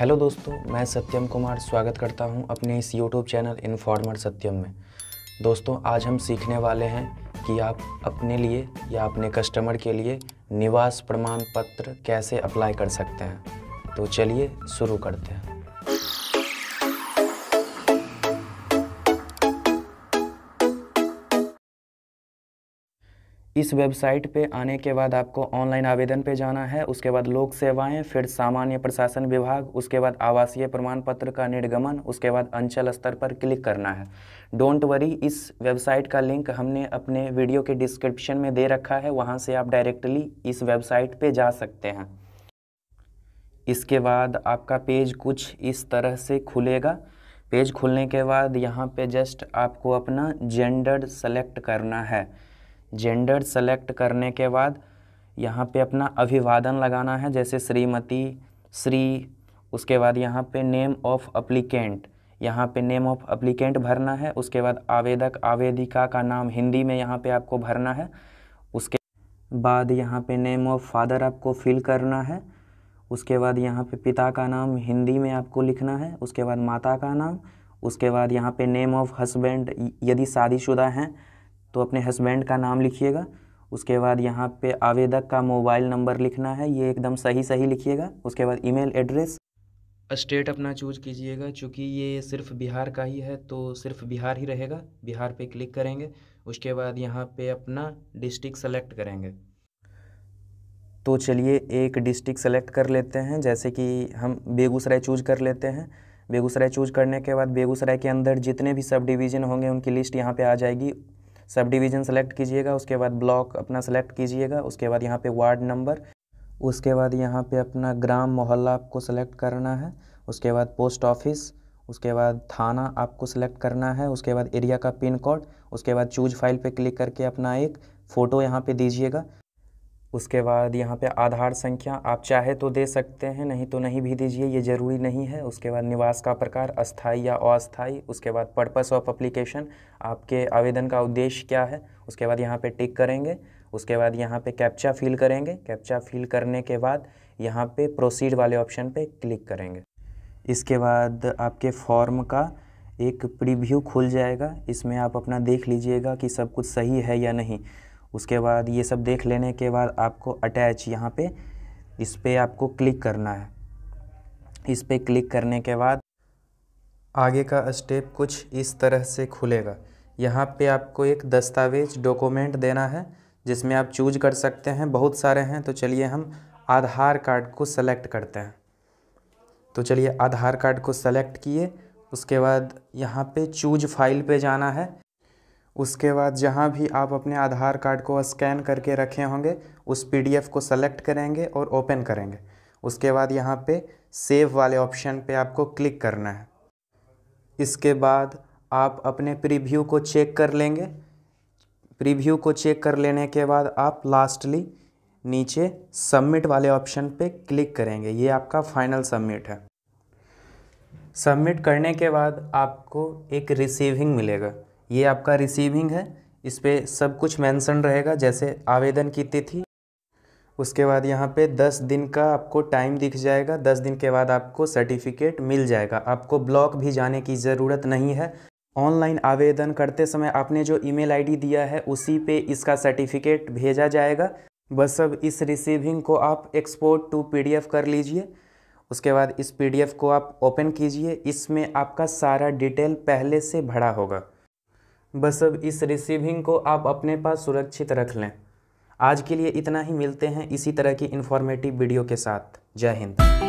hello दोस्तों मैं सत्यम कुमार स्वागत करता हूं अपने इस यूट्यूब चैनल इन्फॉर्मर सत्यम में दोस्तों आज हम सीखने वाले हैं कि आप अपने लिए या अपने कस्टमर के लिए निवास प्रमाण पत्र कैसे अप्लाई कर सकते हैं तो चलिए शुरू करते हैं इस वेबसाइट पे आने के बाद आपको ऑनलाइन आवेदन पे जाना है उसके बाद लोक सेवाएं फिर सामान्य प्रशासन विभाग उसके बाद आवासीय प्रमाण पत्र का निर्गमन उसके बाद अंचल स्तर पर क्लिक करना है डोंट वरी इस वेबसाइट का लिंक हमने अपने वीडियो के डिस्क्रिप्शन में दे रखा है वहाँ से आप डायरेक्टली इस वेबसाइट पर जा सकते हैं इसके बाद आपका पेज कुछ इस तरह से खुलेगा पेज खुलने के बाद यहाँ पर जस्ट आपको अपना जेंडर सेलेक्ट करना है जेंडर सेलेक्ट करने के बाद यहाँ पे अपना अभिवादन लगाना है जैसे श्रीमती श्री उसके बाद यहाँ पे नेम ऑफ अप्लीकेंट यहाँ पे नेम ऑफ अप्लीकेंट भरना है उसके बाद आवेदक आवेदिका का नाम हिंदी में यहाँ पे आपको भरना है उसके बाद यहाँ पे नेम ऑफ फादर आपको फिल करना है उसके बाद यहाँ पे पिता का नाम हिंदी में आपको लिखना है उसके बाद माता का नाम उसके बाद यहाँ पे नेम ऑफ हस्बैंड यदि शादीशुदा हैं तो अपने हस्बैंड का नाम लिखिएगा उसके बाद यहाँ पे आवेदक का मोबाइल नंबर लिखना है ये एकदम सही सही लिखिएगा उसके बाद ईमेल एड्रेस स्टेट अपना चूज कीजिएगा चूँकि ये सिर्फ बिहार का ही है तो सिर्फ बिहार ही रहेगा बिहार पे क्लिक करेंगे उसके बाद यहाँ पे अपना डिस्ट्रिक्ट सेलेक्ट करेंगे तो चलिए एक डिस्ट्रिक्ट सेलेक्ट कर लेते हैं जैसे कि हम बेगूसराय चूज कर लेते हैं बेगूसराय चूज करने के बाद बेगूसराय के अंदर जितने भी सब डिवीज़न होंगे उनकी लिस्ट यहाँ पे आ जाएगी सब डिवीज़न सेलेक्ट कीजिएगा उसके बाद ब्लॉक अपना सेलेक्ट कीजिएगा उसके बाद यहाँ पे वार्ड नंबर उसके बाद यहाँ पे अपना ग्राम मोहल्ला आपको सेलेक्ट करना है उसके बाद पोस्ट ऑफिस उसके बाद थाना आपको सेलेक्ट करना है उसके बाद एरिया का पिन कोड उसके बाद चूज फाइल पे क्लिक करके अपना एक फ़ोटो यहाँ पे दीजिएगा उसके बाद यहाँ पे आधार संख्या आप चाहे तो दे सकते हैं नहीं तो नहीं भी दीजिए ये ज़रूरी नहीं है उसके बाद निवास का प्रकार अस्थाई या अस्थाई उसके बाद पर्पस ऑफ अप्लीकेशन आपके आवेदन का उद्देश्य क्या है उसके बाद यहाँ पे टिक करेंगे उसके बाद यहाँ पे कैप्चा फिल करेंगे कैप्चा फिल करने के बाद यहाँ पर प्रोसीड वाले ऑप्शन पर क्लिक करेंगे इसके बाद आपके फॉर्म का एक प्रिव्यू खुल जाएगा इसमें आप अपना देख लीजिएगा कि सब कुछ सही है या नहीं उसके बाद ये सब देख लेने के बाद आपको अटैच यहाँ पे इस पर आपको क्लिक करना है इस पर क्लिक करने के बाद आगे का स्टेप कुछ इस तरह से खुलेगा यहाँ पे आपको एक दस्तावेज डॉक्यूमेंट देना है जिसमें आप चूज कर सकते हैं बहुत सारे हैं तो चलिए हम आधार कार्ड को सेलेक्ट करते हैं तो चलिए आधार कार्ड को सेलेक्ट किए उसके बाद यहाँ पे चूज फाइल पे जाना है उसके बाद जहाँ भी आप अपने आधार कार्ड को स्कैन करके रखे होंगे उस पीडीएफ को सेलेक्ट करेंगे और ओपन करेंगे उसके बाद यहाँ पे सेव वाले ऑप्शन पे आपको क्लिक करना है इसके बाद आप अपने प्रीव्यू को चेक कर लेंगे प्रीव्यू को चेक कर लेने के बाद आप लास्टली नीचे सबमिट वाले ऑप्शन पे क्लिक करेंगे ये आपका फाइनल सबमिट है सबमिट करने के बाद आपको एक रिसीविंग मिलेगा ये आपका रिसीविंग है इस पर सब कुछ मेंशन रहेगा जैसे आवेदन की तिथि उसके बाद यहाँ पे दस दिन का आपको टाइम दिख जाएगा दस दिन के बाद आपको सर्टिफिकेट मिल जाएगा आपको ब्लॉक भी जाने की ज़रूरत नहीं है ऑनलाइन आवेदन करते समय आपने जो ईमेल आईडी दिया है उसी पे इसका सर्टिफिकेट भेजा जाएगा बस अब इस रिसीविंग को आप एक्सपोर्ट टू पीडीएफ कर लीजिए उसके बाद इस पी को आप ओपन कीजिए इसमें आपका सारा डिटेल पहले से भरा होगा बस अब इस रिसीविंग को आप अपने पास सुरक्षित रख लें आज के लिए इतना ही मिलते हैं इसी तरह की इन्फॉर्मेटिव वीडियो के साथ जय हिंद